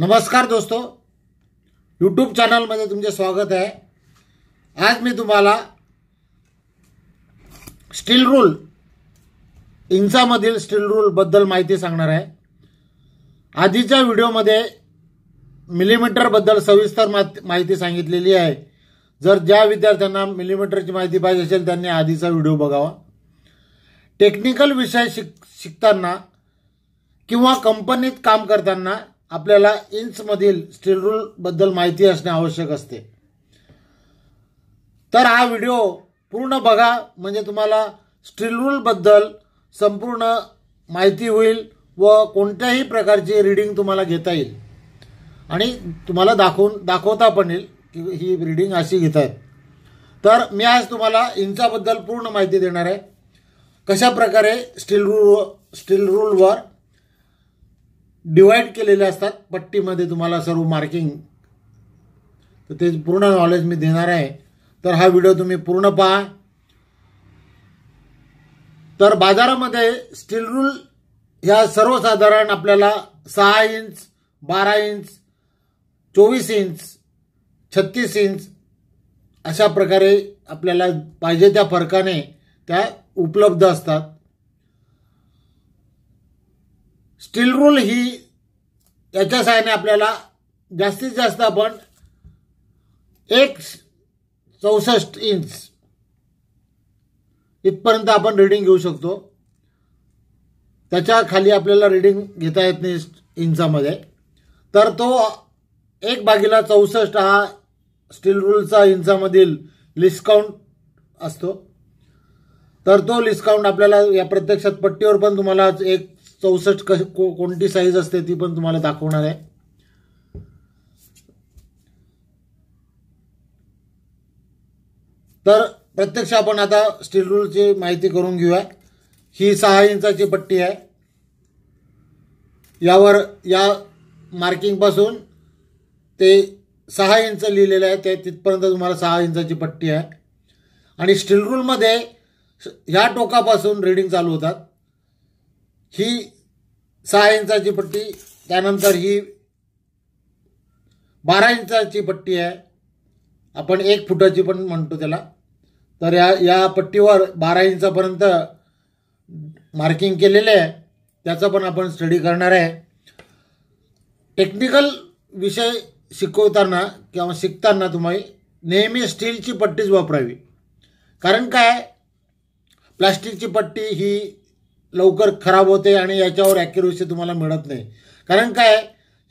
नमस्कार दोस्तों यूट्यूब चॅनलमध्ये तुमचे स्वागत आहे आज मी तुम्हाला स्टील रूल इंचामधील स्टील रूलबद्दल माहिती सांगणार आहे आधीच्या व्हिडिओमध्ये मिलीमीटरबद्दल सविस्तर माहिती सांगितलेली आहे जर ज्या विद्यार्थ्यांना मिलीमीटरची माहिती पाहिजे असेल त्यांनी आधीचा व्हिडिओ बघावा टेक्निकल विषय शिक शिकताना किंवा कंपनीत काम करताना आपल्याला इंचमधील स्टील रूलबद्दल माहिती असणे आवश्यक असते तर हा व्हिडिओ पूर्ण बघा म्हणजे तुम्हाला स्टील रूलबद्दल संपूर्ण माहिती होईल व कोणत्याही प्रकारची रीडिंग तुम्हाला घेता येईल आणि तुम्हाला दाखवून दाखवता पण येईल की ही रीडिंग अशी घेत तर मी आज तुम्हाला इंचाबद्दल पूर्ण माहिती देणार आहे कशा प्रकारे स्टील रूल स्टील रूलवर डिवाईड केलेले असतात पट्टीमध्ये तुम्हाला सर्व मार्किंग तर ते पूर्ण नॉलेज मी देणार आहे तर हा व्हिडिओ तुम्ही पूर्ण पहा तर बाजारामध्ये स्टील रूल ह्या सर्वसाधारण आपल्याला सहा इंच बारा इंच चोवीस इंच छत्तीस इंच अशा प्रकारे आपल्याला पाहिजे त्या फरकाने त्या उपलब्ध असतात स्टील रूल ही याच्या सहाय्याने आपल्याला जास्तीत जास्त आपण एक चौसष्ट इंच इथपर्यंत आपण रीडिंग घेऊ शकतो त्याच्या खाली आपल्याला रीडिंग घेता येत नाही इंचामध्ये तर तो एक बागीला चौसष्ट हा स्टील रूलचा इंचामधील लिस्काउंट असतो तर तो लिस्काउंट आपल्याला या प्रत्यक्षात पट्टीवर पण तुम्हाला एक चौसष्ट क कोणती साईज असते ती पण तुम्हाला दाखवणार आहे तर प्रत्यक्ष आपण आता स्टील रूलची माहिती करून घेऊया ही सहा इंचाची पट्टी आहे यावर या मार्किंगपासून ते सहा इंच लिहिलेलं आहे ते तिथपर्यंत तुम्हाला सहा इंचाची पट्टी आहे आणि स्टील रूलमध्ये ह्या टोकापासून रीडिंग चालू होतात ही सहा इंचाची पट्टी त्यानंतर ही बारा इंचाची पट्टी आहे आपण एक फुटाची पण म्हणतो त्याला तर या या पट्टीवर बारा इंचापर्यंत मार्किंग केलेले आहे त्याचा पण आपण स्टडी करणार आहे टेक्निकल विषय शिकवताना किंवा शिकताना तुम्ही नेहमी स्टीलची पट्टीच वापरावी कारण काय प्लास्टिकची पट्टी ही लवकर खराब होते आणि याच्यावर ॲक्युरेसी तुम्हाला मिळत नाही कारण काय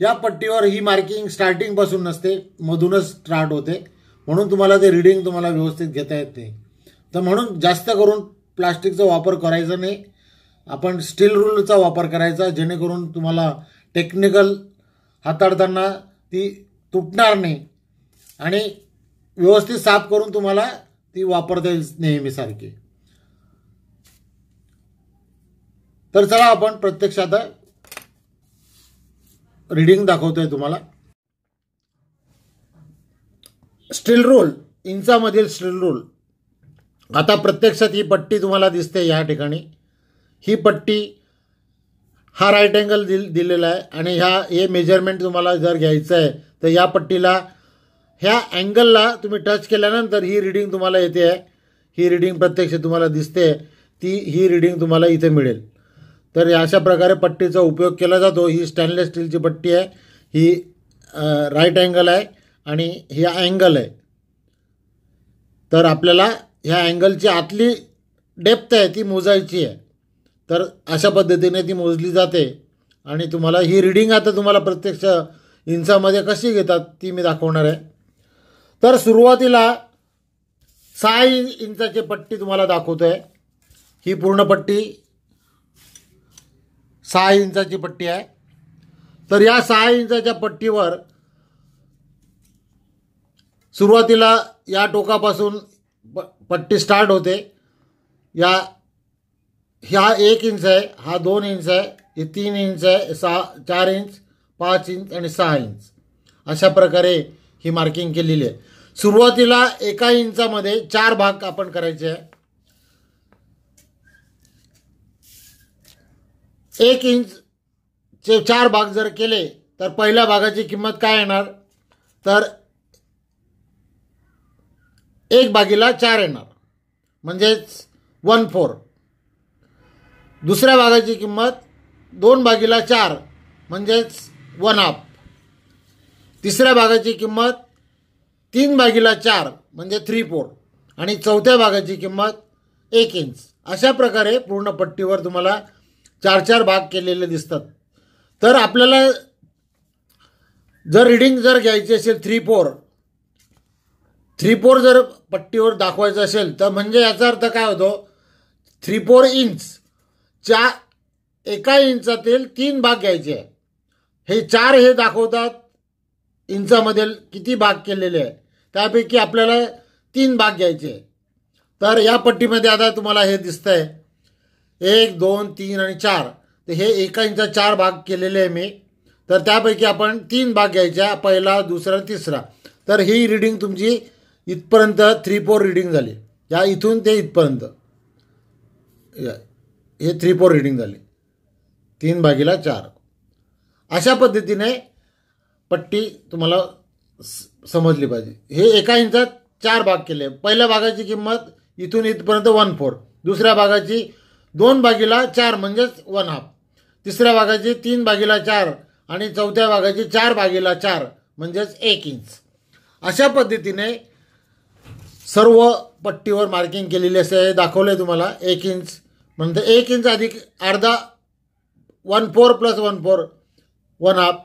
या पट्टीवर ही मार्किंग स्टार्टिंगपासून नसते मधूनच स्टार्ट होते म्हणून तुम्हाला ते रिडिंग तुम्हाला व्यवस्थित घेता येत नाही तर म्हणून जास्त करून प्लास्टिकचा वापर करायचा नाही आपण स्टील रूलचा वापर करायचा जेणेकरून तुम्हाला टेक्निकल हाताळताना ती तुटणार नाही आणि व्यवस्थित साफ करून तुम्हाला ती वापरता येईल नेहमीसारखी तर चला आपण प्रत्यक्ष आता रिडिंग दाखवतोय तुम्हाला स्टील रोल इंचामधील स्टील रोल आता प्रत्यक्षात ही पट्टी तुम्हाला दिसते या ठिकाणी ही पट्टी हा राईट अँगल दिल दिलेला आहे आणि ह्या हे मेजरमेंट तुम्हाला जर घ्यायचं आहे तर या पट्टीला ह्या अँगलला तुम्ही टच केल्यानंतर ही रिडिंग तुम्हाला येते आहे ही रिडिंग प्रत्यक्ष तुम्हाला दिसते ती ही रिडिंग तुम्हाला इथे मिळेल तर अशा प्रकारे पट्टीचा उपयोग केला जातो ही स्टॅनलेस स्टीलची पट्टी आहे ही राईट अँगल आहे आणि ही अँगल आहे तर आपल्याला ह्या अँगलची आतली डेप्थ आहे ती मोजायची आहे तर अशा पद्धतीने ती मोजली जाते आणि तुम्हाला ही रिडिंग आता तुम्हाला प्रत्यक्ष इंचामध्ये कशी घेतात ती मी दाखवणार आहे तर सुरुवातीला सहा इंचाची पट्टी तुम्हाला दाखवतो आहे ही पूर्ण पट्टी सहा इंचाची पट्टी आहे तर या सहा इंचाच्या पट्टीवर सुरुवातीला या टोकापासून प पट्टी स्टार्ट होते या ह्या एक इंच आहे हा दोन इंच आहे हे तीन इंच आहे सहा चार इंच पाच इंच आणि सहा इंच अशा प्रकारे ही मार्किंग केलेली आहे सुरुवातीला एका इंचामध्ये चार भाग आपण करायचे आहे एक इंचचे चार भाग जर केले तर पहिल्या भागाची किंमत काय येणार तर एक भागीला चार येणार म्हणजेच वन फोर दुसऱ्या भागाची किंमत दोन भागीला चार म्हणजेच वन हाफ तिसऱ्या भागाची किंमत तीन भागीला चार म्हणजे थ्री फोर आणि चौथ्या भागाची किंमत एक इंच अशा प्रकारे पूर्ण पट्टीवर तुम्हाला चार चार भाग केलेले दिसतात तर आपल्याला जर रीडिंग जर घ्यायची असेल थ्री फोर थ्री फोर जर पट्टीवर दाखवायचं असेल तर म्हणजे याचा अर्थ काय होतो थ्री फोर चार एका इंचातील तीन भाग घ्यायचे हे चार हे दाखवतात इंचामधील किती भाग केलेले आहे त्यापैकी आपल्याला तीन भाग घ्यायचे तर या पट्टीमध्ये आता तुम्हाला हे दिसतं आहे एक दोन तीन आणि चार तर हे एका इंचा चार भाग केलेले आहे मी तर त्यापैकी आपण तीन भाग घ्यायच्या पहिला दुसरा आणि तिसरा तर ही रिडिंग तुमची इथपर्यंत थ्री फोर रिडिंग झाली या इथून ते इथपर्यंत हे थ्री फोर रिडिंग झाली तीन भागीला चार अशा पद्धतीने पट्टी तुम्हाला समजली पाहिजे हे एका इंचात चार भाग केले पहिल्या भागाची किंमत इथून इथपर्यंत वन फोर दुसऱ्या भागाची दोन भागीला चार म्हणजेच वन हाफ तिसऱ्या भागाची तीन भागीला चार आणि चौथ्या भागाची चार भागीला चार म्हणजेच एक इंच अशा पद्धतीने सर्व पट्टीवर मार्किंग केलेली असे दाखवलं आहे तुम्हाला एक इंच म्हणजे एक इंच अधिक अर्धा one four plus one four one half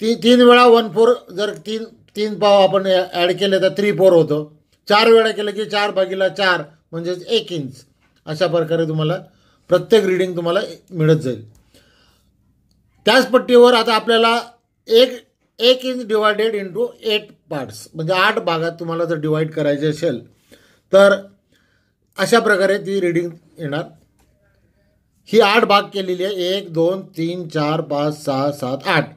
ती तीन वेळा वन फोर जर तीन तीन पाव आपण ॲड केले तर थ्री फोर होतं चार वेळा केलं की चार भागीला चार म्हणजेच एक इंच अशा प्रकारे तुम्हाला प्रत्येक रिडिंग तुम्हाला मिळत जाईल त्याच पट्टीवर आता आपल्याला एक एक inch divided into eight parts म्हणजे आठ भागात तुम्हाला जर डिवाईड करायचे असेल तर अशा प्रकारे ती रिडिंग येणार ही आठ भाग केलेली आहे एक दोन तीन चार पाच सहा सात आठ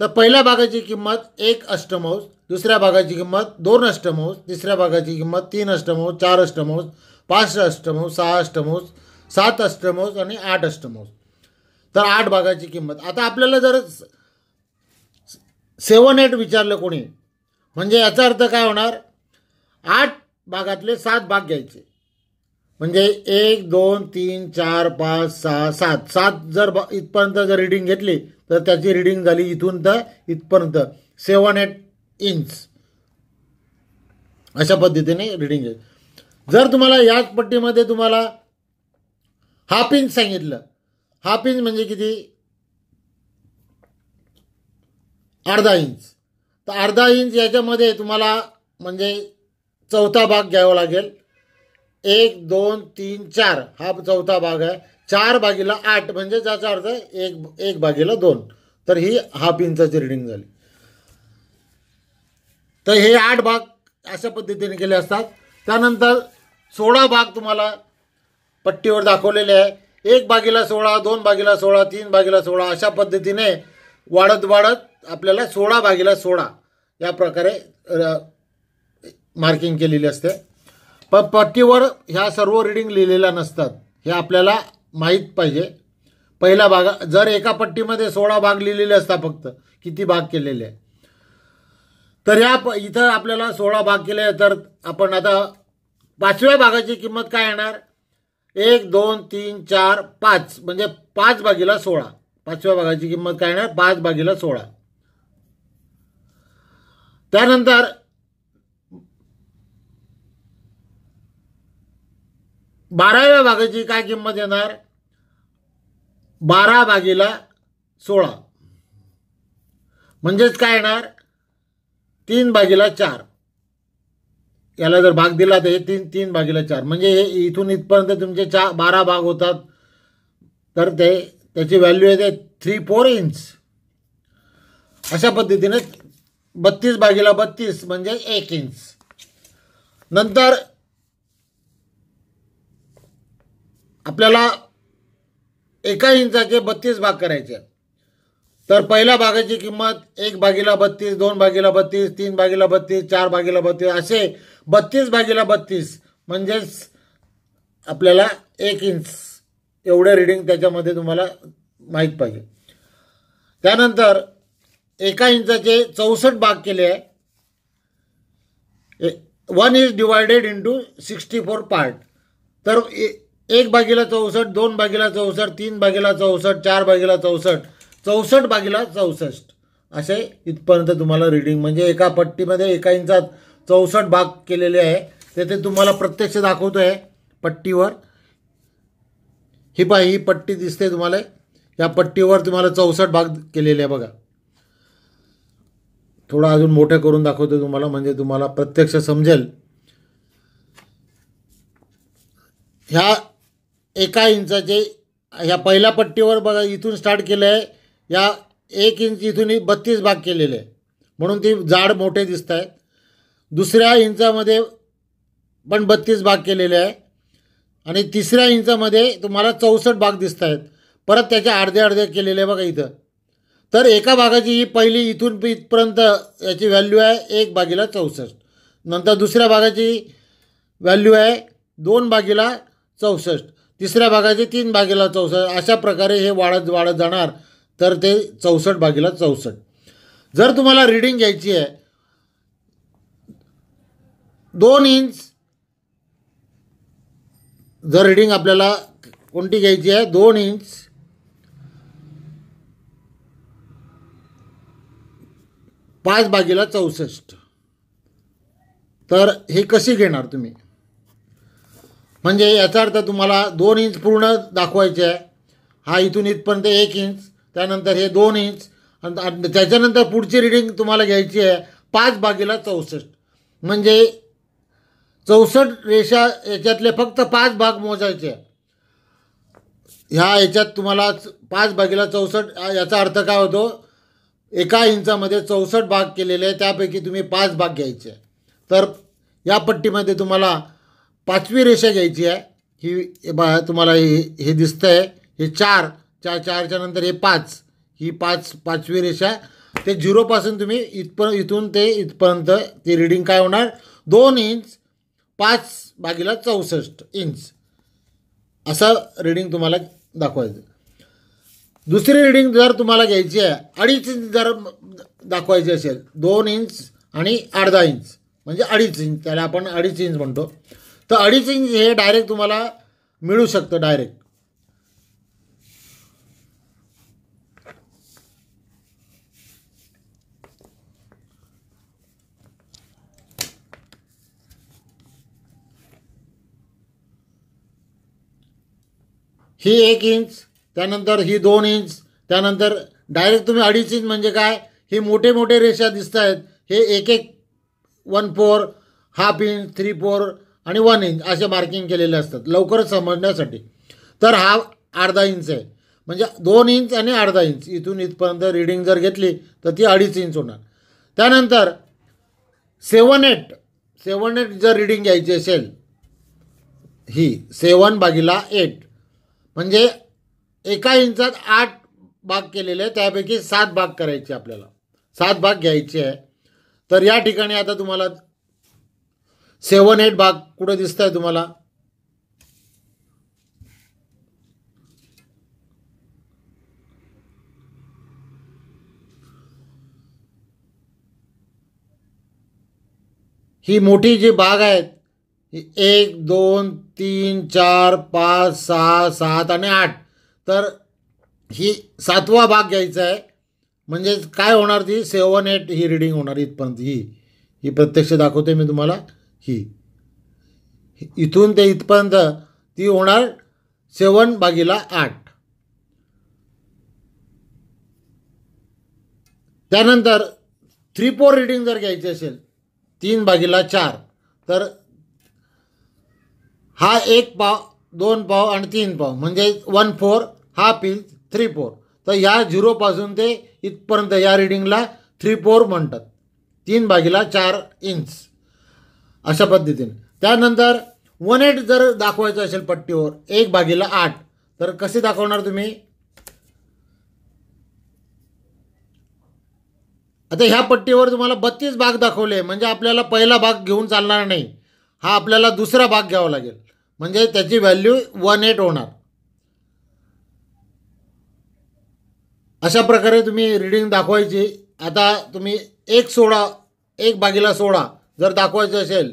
तर पहिल्या भागाची किंमत एक अष्टमांश दुसऱ्या भागाची किंमत दोन अष्टमौस तिसऱ्या भागाची किंमत तीन अष्टमांश चार अष्टमांश पाच अष्टमोस सहा अष्टमोस सात अष्टमोस आणि आठ अष्टमोस तर आठ भागाची किंमत आता आपल्याला जर सेवन एट विचारलं कोणी म्हणजे याचा अर्थ काय होणार आठ भागातले सात भाग घ्यायचे म्हणजे एक दोन तीन चार पाच सहा सात सात जर इथपर्यंत जर रिडिंग घेतली तर त्याची रिडिंग झाली इथून तर इथपर्यंत सेवन एट इंच अशा पद्धतीने रिडिंग घ्यायची जर तुम्हाला याच पट्टीमध्ये तुम्हाला हाफ इंच सांगितलं हाफ इंच म्हणजे किती अर्धा इंच तर अर्धा इंच याच्यामध्ये तुम्हाला म्हणजे चौथा भाग घ्यावा लागेल एक दोन तीन चार हा चौथा भाग आहे चार भागीला आठ म्हणजे ज्याचा अर्थ एक एक भागीला दोन तर ही हाफ इंचाची रिडिंग झाली तर हे आठ भाग अशा पद्धतीने केले असतात त्यानंतर सोळा भाग तुम्हाला पट्टीवर दाखवलेले आहे एक बागीला सोळा दोन भागीला सोळा तीन भागीला सोळा अशा पद्धतीने वाढत वाढत आपल्याला सोळा भागीला सोळा या प्रकारे मार्किंग केलेली असते प पट्टीवर ह्या सर्व रिडिंग लिहिलेल्या नसतात हे आपल्याला माहीत पाहिजे पहिला भागा जर एका पट्टीमध्ये सोळा भाग लिहिलेले असता फक्त किती भाग केलेले तर या प इथं आपल्याला सोळा भाग केले तर आपण आता पाचव्या भागाची किंमत काय येणार एक दोन तीन चार पाच म्हणजे पाच भागीला सोळा पाचव्या भागाची किंमत काय येणार पाच भागीला सोळा त्यानंतर बाराव्या भागाची काय किंमत येणार बारा भागीला सोळा म्हणजेच काय येणार तीन भागीला चार याला जर भाग दिला तर हे तीन तीन भागीला चार म्हणजे हे इथून इथपर्यंत तुमचे चार बारा भाग होतात तर ते त्याची व्हॅल्यू येते थ्री फोर इंच अशा पद्धतीने बत्तीस भागीला बत्तीस म्हणजे एक इंच नंतर आपल्याला एका इंचाचे बत्तीस भाग करायचे तर पहिल्या भागाची किंमत एक भागीला बत्तीस दोन भागीला बत्तीस तीन भागीला बत्तीस चार भागीला बत्तीस असे बत्तीस भागीला बत्तीस म्हणजेच आपल्याला एक इंच एवढं रिडिंग त्याच्यामध्ये तुम्हाला माहीत पाहिजे त्यानंतर एका इंचाचे चौसष्ट भाग केले आहे one is divided into sixty four part तर एक भागीला चौसष्ट दोन भागीला चौसष्ट तीन भागीला चौसष्ट चार भागीला चौसष्ट चौसष्ट भागीला चौसष्ट असे इथपर्यंत तुम्हाला रिडिंग म्हणजे एका पट्टीमध्ये एका इंचात चौसष्ट भाग केलेले आहे ते तुम्हाला प्रत्यक्ष दाखवतो आहे पट्टीवर ही पा ही पट्टी दिसते तुम्हाला या पट्टीवर तुम्हाला चौसष्ट भाग केलेले आहे बघा थोडं अजून मोठं करून दाखवतो तुम्हाला म्हणजे तुम्हाला प्रत्यक्ष समजेल ह्या एका इंचाचे ह्या पहिल्या पट्टीवर बघा इथून स्टार्ट केलं आहे या एक इंच इथून बत्तीस भाग केलेले आहे म्हणून ती जाड मोठे दिसत आहेत दुसऱ्या इंचामध्ये पण बत्तीस भाग केलेले आहे आणि तिसऱ्या इंचामध्ये तुम्हाला चौसष्ट भाग दिसत आहेत परत त्याचे अर्धे अर्धे केलेले आहे बघा इथं तर एका भागाची ही पहिली इथून इथपर्यंत याची व्हॅल्यू आहे एक भागीला चौसष्ट नंतर दुसऱ्या भागाची व्हॅल्यू आहे दोन भागीला चौसष्ट तिसऱ्या भागाची तीन भागीला चौसष्ट अशा प्रकारे हे वाढत वाढत जाणार तर ते चौसष्ट भागीला चौसष्ट जर तुम्हाला रीडिंग घ्यायची आहे दोन इंच जर रीडिंग आपल्याला कोणती घ्यायची आहे दोन इंच पाच बागेला चौसष्ट तर हे कशी घेणार तुम्ही म्हणजे याचा अर्थ तुम्हाला दोन इंच पूर्ण दाखवायचे आहे हा इथून इथपर्यंत एक इंच त्यानंतर हे दोन इंच आणि त्याच्यानंतर पुढची रिडिंग तुम्हाला घ्यायची आहे पाच बागेला चौसष्ट म्हणजे चौसष्ट रेषा याच्यातले फक्त पाच भाग मोजायचे ह्या याच्यात तुम्हाला पाच भागीला चौसष्ट याचा अर्थ काय होतो एका इंचामध्ये चौसष्ट भाग केलेले आहे त्यापैकी तुम्ही पाच भाग घ्यायचे तर या पट्टीमध्ये तुम्हाला पाचवी रेषा घ्यायची आहे ही बा तुम्हाला हे हे दिसतं आहे हे चार चार चारच्या नंतर हे पाच ही पाच पाचवी रेषा ते झिरोपासून तुम्ही इथपर्यंत इथून ते इथपर्यंत ते रिडिंग काय होणार दोन इंच पाच भागीला चौसष्ट इंच असा रीडिंग तुम्हाला दाखवायचं दुसरी रीडिंग जर तुम्हाला घ्यायची आहे अडीच इंच जर दाखवायची असेल दोन इंच आणि अर्धा इंच म्हणजे अडीच इंच त्याला आपण अडीच इंच म्हणतो तर अडीच इंच हे डायरेक्ट तुम्हाला मिळू शकतं डायरेक्ट ही एक इंच त्यानंतर ही दोन इंच त्यानंतर डायरेक्ट तुम्ही अडीच इंच म्हणजे काय ही मोठे मोठे रेषा दिसत आहेत हे एक एक one four half inch three four आणि वन इंच असे मार्किंग केलेले असतात लवकरच समजण्यासाठी तर हा अर्धा इंच आहे म्हणजे दोन इंच आणि अर्धा इंच इथून इथपर्यंत रिडिंग जर घेतली तर ती अडीच इंच होणार त्यानंतर सेवन एट सेवन एट जर रिडिंग घ्यायची असेल ही सेवन बागीला एट म्हणजे एका इंचात आठ भाग केलेले आहे त्यापैकी सात भाग करायचे आपल्याला सात भाग घ्यायचे आहे तर या ठिकाणी आता तुम्हाला सेवन एट भाग कुठं दिसत आहे तुम्हाला ही मोठी जी बाग आहेत एक दोन तीन चार पाच सहा सात आणि आठ तर ही सातवा भाग घ्यायचा आहे म्हणजे काय होणार ती सेवन एट ही रिडिंग होणार इथपर्यंत ही ही प्रत्यक्ष दाखवते मी तुम्हाला ही इथून ते इथपर्यंत ती होणार सेवन भागीला आठ त्यानंतर थ्री फोर रिडिंग जर घ्यायची असेल तीन भागीला चार तर हा एक पाव दोन पाव आणि तीन पाव म्हणजे वन फोर हा इंच थ्री फोर तर या झिरोपासून ते इथपर्यंत या रिडिंगला थ्री फोर म्हणतात तीन भागीला चार इंच अशा पद्धतीने त्यानंतर वन एट जर दाखवायचं असेल पट्टीवर एक भागीला आठ तर कसे दाखवणार तुम्ही आता ह्या पट्टीवर तुम्हाला बत्तीस भाग दाखवले म्हणजे आपल्याला पहिला भाग घेऊन चालणार नाही हा आपल्याला दुसरा भाग घ्यावा लागेल म्हणजे त्याची व्हॅल्यू वन एट होणार अशा प्रकारे तुम्ही रिडिंग दाखवायची आता तुम्ही एक सोळा एक बागीला सोळा जर दाखवायचं असेल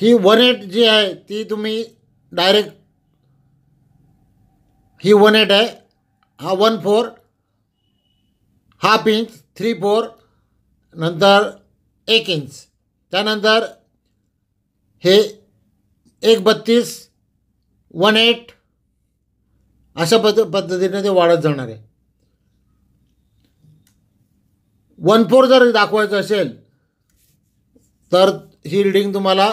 ही वन एट जी आहे ती तुम्ही डायरेक्ट ही वन एट आहे हा one four half inch three four नंतर एक इंच त्यानंतर हे एक बत्तीस वन एट अशा पद्ध पद्धतीने ते वाढत जाणार आहे वन फोर जर दाखवायचं असेल तर ही रिडिंग तुम्हाला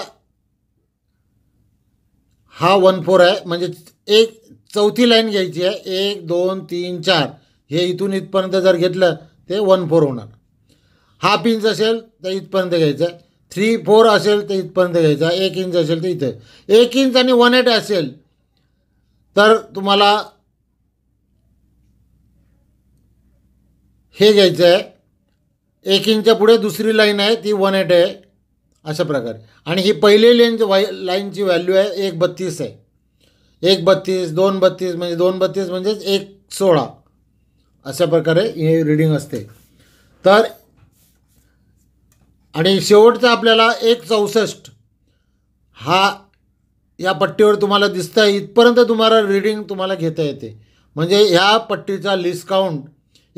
हा वन फोर आहे म्हणजे एक चौथी लाईन घ्यायची आहे एक दोन तीन चार हे इथून इथपर्यंत जर घेतलं ते वन फोर होणार हाफ इंच असेल तर इथपर्यंत घ्यायचं आहे थ्री फोर असेल तर इथपर्यंत घ्यायचा एक इंच असेल तर इथं एक इंच आणि वन एट असेल तर तुम्हाला हे घ्यायचं आहे एक इंचच्या पुढे दुसरी लाईन आहे ती वन एट आहे अशा प्रकारे आणि ही पहिली लेन वाय लाईनची व्हॅल्यू आहे एक बत्तीस आहे एक बत्तीस दोन बत्तीस म्हणजे दोन बत्तीस म्हणजेच एक सोळा अशा प्रकारे हे रिडिंग असते तर आणि शेवटचा आपल्याला एक चौसष्ट हा या पट्टीवर तुम्हाला दिसतं आहे इथपर्यंत तुम्हाला रिडिंग तुम्हाला घेता येते म्हणजे ह्या पट्टीचा लिस्काउंट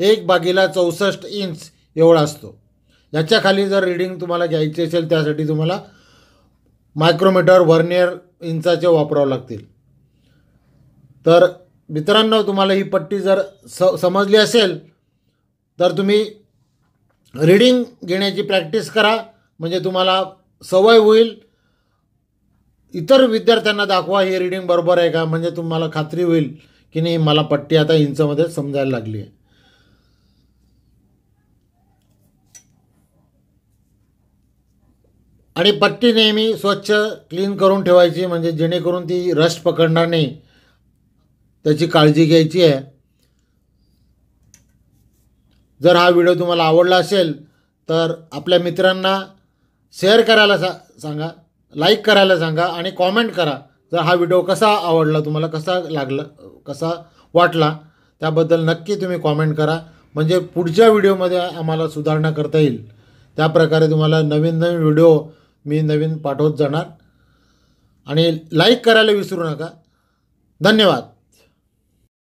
एक बागीला चौसष्ट इंच एवढा असतो याच्या खाली जर रिडिंग तुम्हाला घ्यायची असेल त्यासाठी तुम्हाला मायक्रोमीटर व्हर्नियर इंचाचे वापरावं लागतील तर मित्रांनो तुम्हाला ही पट्टी जर स समजली असेल तर तुम्ही रिडिंग घेण्याची प्रॅक्टिस करा म्हणजे तुम्हाला सवय होईल इतर विद्यार्थ्यांना दाखवा ही रिडिंग बरोबर आहे का म्हणजे तुम्हाला खात्री होईल की नाही मला पट्टी आता इंचमध्ये समजायला लागली आहे आणि पट्टी नेहमी स्वच्छ क्लीन करून ठेवायची म्हणजे जेणेकरून ती रस्ट पकडणार नाही त्याची काळजी घ्यायची आहे जर हा व्हिडिओ तुम्हाला आवडला असेल तर आपल्या मित्रांना शेअर करायला सा सांगा लाईक करायला सांगा आणि कॉमेंट करा जर हा व्हिडिओ कसा आवडला तुम्हाला कसा लागला कसा वाटला त्याबद्दल नक्की तुम्ही कॉमेंट करा म्हणजे पुढच्या व्हिडिओमध्ये आम्हाला सुधारणा करता येईल त्याप्रकारे तुम्हाला नवीन नवीन व्हिडिओ मी नवीन पाठवत जाणार आणि लाईक करायला विसरू नका धन्यवाद